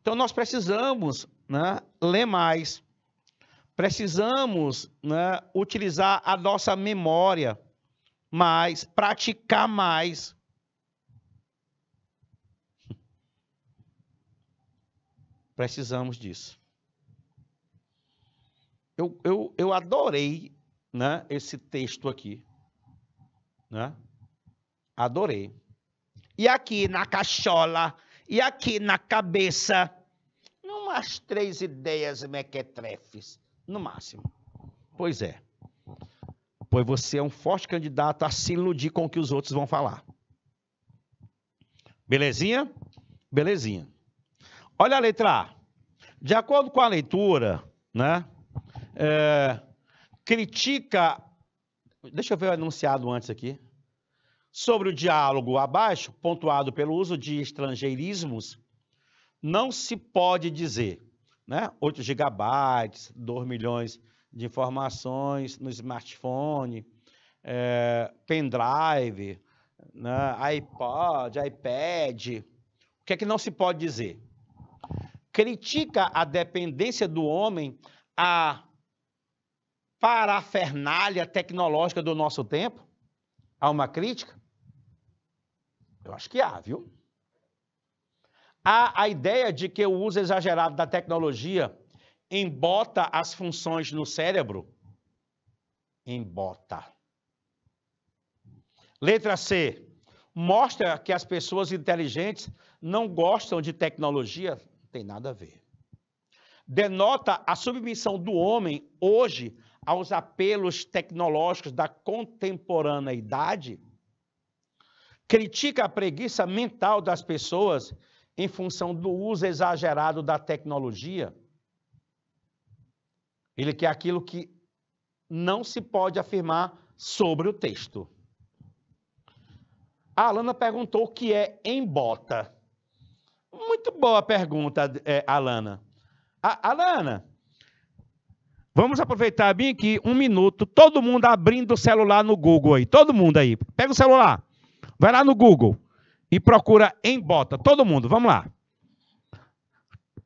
Então nós precisamos né, ler mais, precisamos né, utilizar a nossa memória mais, praticar mais. Precisamos disso. Eu, eu, eu adorei né, esse texto aqui. Né? Adorei. E aqui na cachola e aqui na cabeça, umas três ideias mequetrefes, no máximo. Pois é. Pois você é um forte candidato a se iludir com o que os outros vão falar. Belezinha? Belezinha. Olha a letra A. De acordo com a leitura, né? É, critica. Deixa eu ver o enunciado antes aqui. Sobre o diálogo abaixo, pontuado pelo uso de estrangeirismos, não se pode dizer né, 8 gigabytes, 2 milhões de informações no smartphone, é, pendrive, né, iPod, iPad. O que é que não se pode dizer? Critica a dependência do homem à parafernália tecnológica do nosso tempo? Há uma crítica? Eu acho que há, viu? Há a ideia de que o uso exagerado da tecnologia embota as funções no cérebro. Embota. Letra C. Mostra que as pessoas inteligentes não gostam de tecnologia. Não tem nada a ver. Denota a submissão do homem hoje aos apelos tecnológicos da contemporaneidade critica a preguiça mental das pessoas em função do uso exagerado da tecnologia. Ele quer aquilo que não se pode afirmar sobre o texto. A Alana perguntou o que é embota. Muito boa pergunta, é, Alana. A, Alana, vamos aproveitar bem aqui um minuto. Todo mundo abrindo o celular no Google aí. Todo mundo aí. Pega o celular. Vai lá no Google e procura em bota. Todo mundo, vamos lá.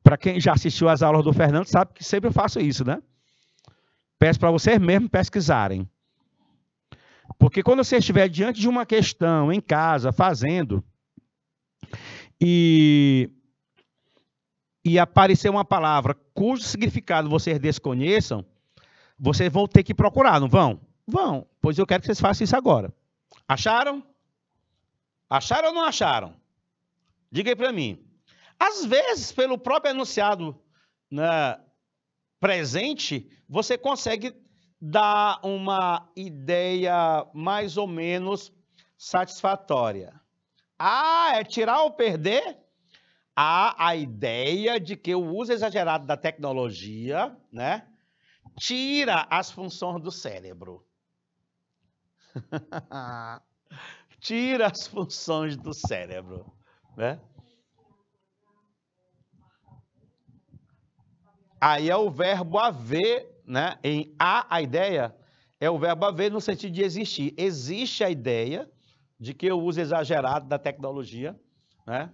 Para quem já assistiu às aulas do Fernando, sabe que sempre eu faço isso, né? Peço para vocês mesmos pesquisarem. Porque quando você estiver diante de uma questão em casa, fazendo, e, e aparecer uma palavra cujo significado vocês desconheçam, vocês vão ter que procurar, não vão? Vão, pois eu quero que vocês façam isso agora. Acharam? Acharam ou não acharam? Diga aí para mim. Às vezes, pelo próprio enunciado né, presente, você consegue dar uma ideia mais ou menos satisfatória. Ah, é tirar ou perder? Há a ideia de que o uso exagerado da tecnologia né, tira as funções do cérebro. (laughs) tira as (laughs) funções do cérebro, né? Aí é o verbo haver, né? Em a, a ideia é o verbo haver no sentido de existir. Existe a ideia de que o uso exagerado da tecnologia, né?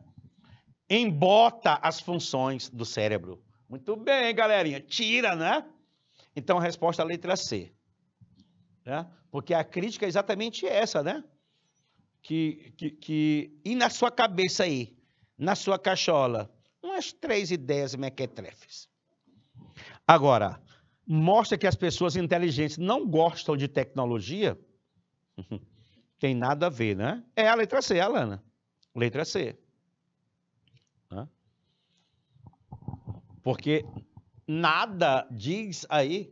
Embota as funções do cérebro. Muito bem, galerinha. Tira, né? Então a resposta é a letra C. Né? Porque a crítica é exatamente essa, né? que, que, que, e na sua cabeça aí, na sua cachola, umas três ideias mequetrefes. Agora, mostra que as pessoas inteligentes não gostam de tecnologia, (laughs) tem nada a ver, né? É a letra C, Alana. Letra C. Porque nada diz aí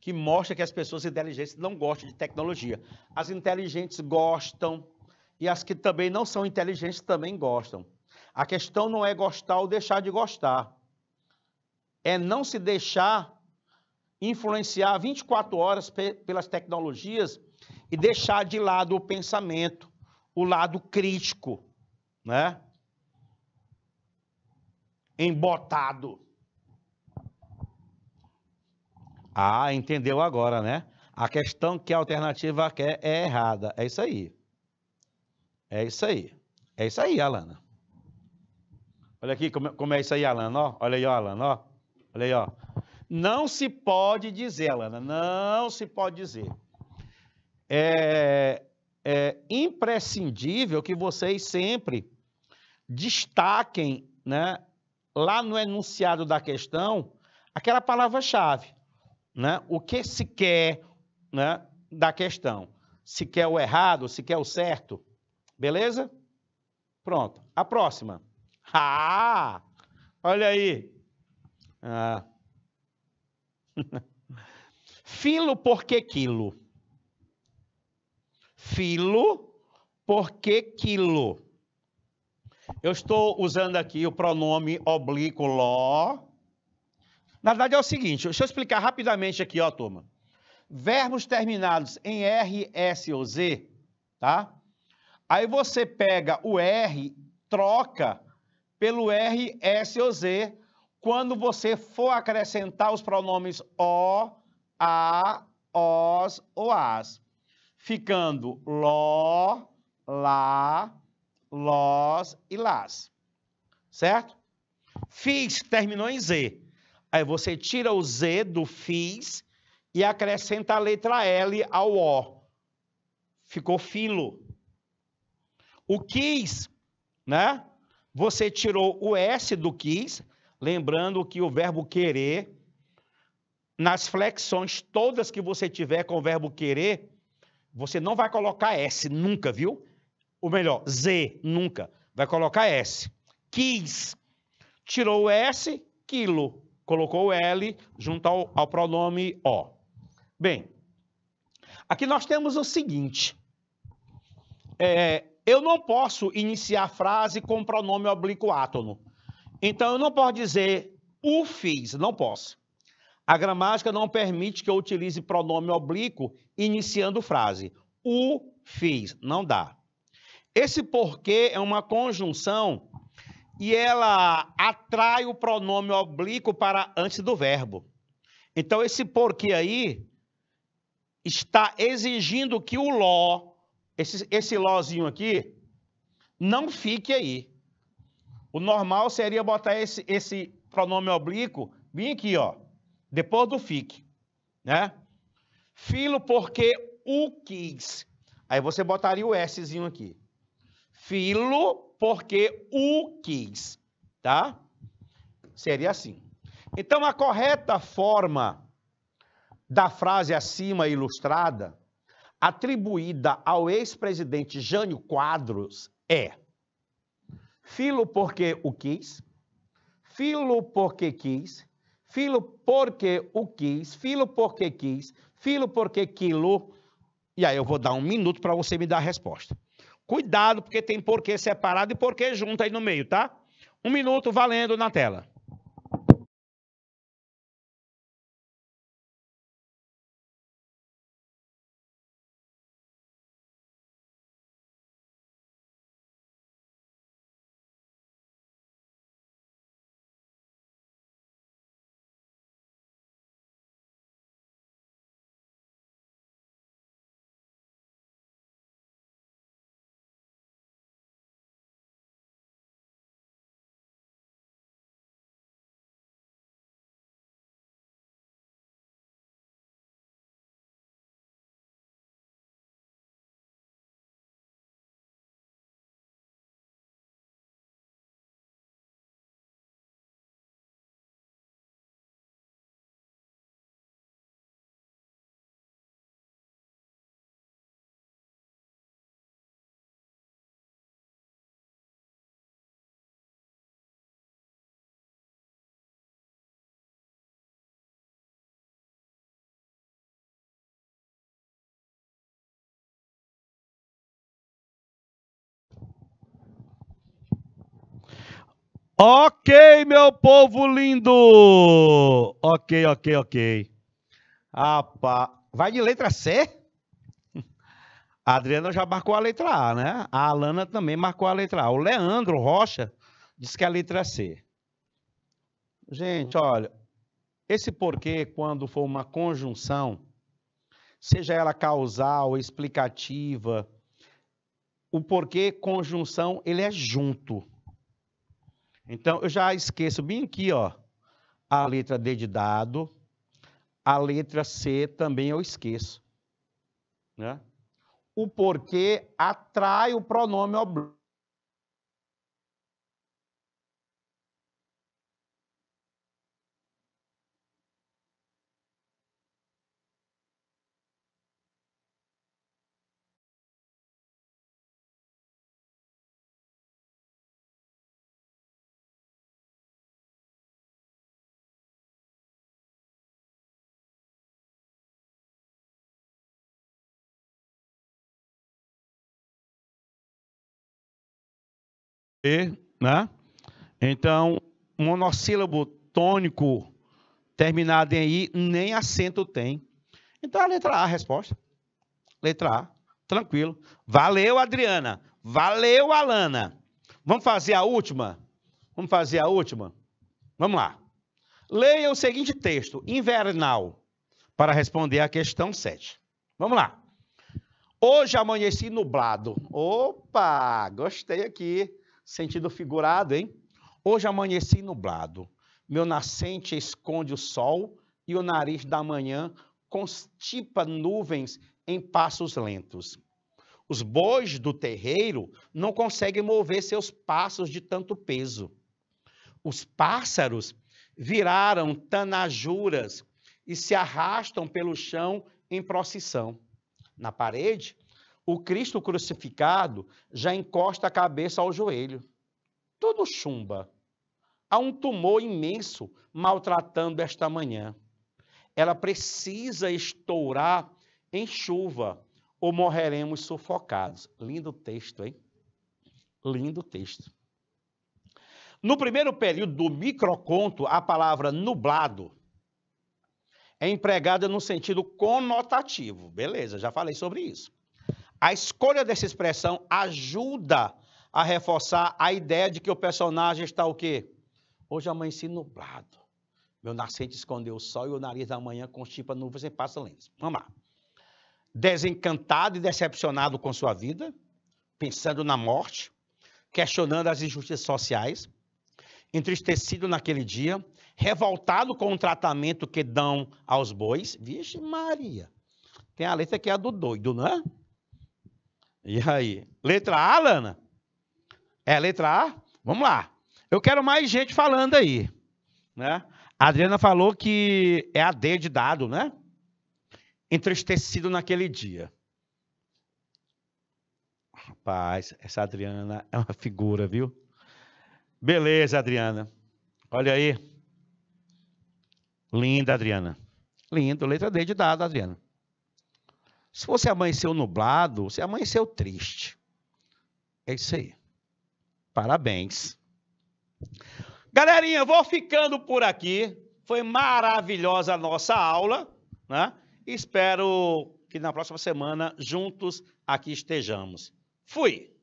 que mostra que as pessoas inteligentes não gostam de tecnologia. As inteligentes gostam, e as que também não são inteligentes também gostam. A questão não é gostar ou deixar de gostar. É não se deixar influenciar 24 horas pelas tecnologias e deixar de lado o pensamento, o lado crítico, né? Embotado. Ah, entendeu agora, né? A questão que a alternativa quer é errada. É isso aí. É isso aí. É isso aí, Alana. Olha aqui como, é, como é isso aí, Alana. Ó. Olha aí, ó, Alana. Ó. Olha aí, ó. Não se pode dizer, Alana. Não se pode dizer. É, é imprescindível que vocês sempre destaquem, né, lá no enunciado da questão, aquela palavra-chave, né? O que se quer, né, da questão? Se quer o errado, se quer o certo, Beleza? Pronto. A próxima. Ah! Olha aí. Ah. (laughs) Filo porque quilo. Filo porque quilo. Eu estou usando aqui o pronome oblíquo ló. Na verdade é o seguinte, deixa eu explicar rapidamente aqui, ó, turma. Verbos terminados em R, S ou Z, tá? Aí você pega o R, troca pelo R, S ou Z, quando você for acrescentar os pronomes O, A, Os ou As. Ficando Ló, Lá, Lós e Las. Certo? Fiz terminou em Z. Aí você tira o Z do fiz e acrescenta a letra L ao O. Ficou filo. O quis, né? Você tirou o S do quis, lembrando que o verbo querer, nas flexões todas que você tiver com o verbo querer, você não vai colocar S nunca, viu? Ou melhor, Z nunca. Vai colocar S. Quis. Tirou o S, quilo. Colocou o L junto ao, ao pronome O. Bem, aqui nós temos o seguinte. É, eu não posso iniciar a frase com pronome oblíquo átono. Então, eu não posso dizer o fiz, não posso. A gramática não permite que eu utilize pronome oblíquo iniciando frase. O fiz, não dá. Esse porquê é uma conjunção e ela atrai o pronome oblíquo para antes do verbo. Então, esse porquê aí está exigindo que o ló esse, esse lozinho aqui, não fique aí. O normal seria botar esse, esse pronome oblíquo bem aqui, ó, depois do fique, né? Filo porque o quis. Aí você botaria o Szinho aqui. Filo porque o quis, tá? Seria assim. Então, a correta forma da frase acima ilustrada atribuída ao ex-presidente Jânio Quadros é filo porque o quis, filo porque quis, filo porque o quis, filo porque quis, filo porque quilo. E aí eu vou dar um minuto para você me dar a resposta. Cuidado, porque tem porquê separado e porquê junto aí no meio, tá? Um minuto valendo na tela. Ok, meu povo lindo! Ok, ok, ok. Apa. Vai de letra C? A (laughs) Adriana já marcou a letra A, né? A Alana também marcou a letra A. O Leandro Rocha disse que é a letra C. Gente, olha, esse porquê, quando for uma conjunção, seja ela causal, explicativa, o porquê conjunção, ele é junto. Então, eu já esqueço bem aqui, ó, a letra D de dado, a letra C também eu esqueço. Né? O porquê atrai o pronome oblíquo. E, né? Então, monossílabo tônico terminado em I nem acento tem. Então, a letra A a resposta. Letra A. Tranquilo. Valeu, Adriana. Valeu, Alana. Vamos fazer a última? Vamos fazer a última? Vamos lá. Leia o seguinte texto, invernal, para responder à questão 7. Vamos lá. Hoje amanheci nublado. Opa, gostei aqui sentido figurado, hein? Hoje amanheci nublado. Meu nascente esconde o sol e o nariz da manhã constipa nuvens em passos lentos. Os bois do terreiro não conseguem mover seus passos de tanto peso. Os pássaros viraram tanajuras e se arrastam pelo chão em procissão. Na parede, o Cristo crucificado já encosta a cabeça ao joelho. Tudo chumba. Há um tumor imenso maltratando esta manhã. Ela precisa estourar em chuva ou morreremos sufocados. Lindo texto, hein? Lindo texto. No primeiro período do microconto, a palavra nublado é empregada no sentido conotativo. Beleza, já falei sobre isso. A escolha dessa expressão ajuda a reforçar a ideia de que o personagem está o quê? Hoje amanheci nublado. Meu nascente escondeu o sol e o nariz da manhã constipa nuvens e passa lentes. Vamos lá. Desencantado e decepcionado com sua vida, pensando na morte, questionando as injustiças sociais, entristecido naquele dia, revoltado com o tratamento que dão aos bois. Vixe Maria. Tem a letra que é a do doido, não é? E aí? Letra A, Lana? É, letra A? Vamos lá. Eu quero mais gente falando aí. Né? A Adriana falou que é a D de dado, né? Entristecido naquele dia. Rapaz, essa Adriana é uma figura, viu? Beleza, Adriana. Olha aí. Linda, Adriana. Lindo, letra D de dado, Adriana. Se você amanheceu nublado, você amanheceu triste. É isso aí. Parabéns. Galerinha, vou ficando por aqui. Foi maravilhosa a nossa aula, né? Espero que na próxima semana juntos aqui estejamos. Fui!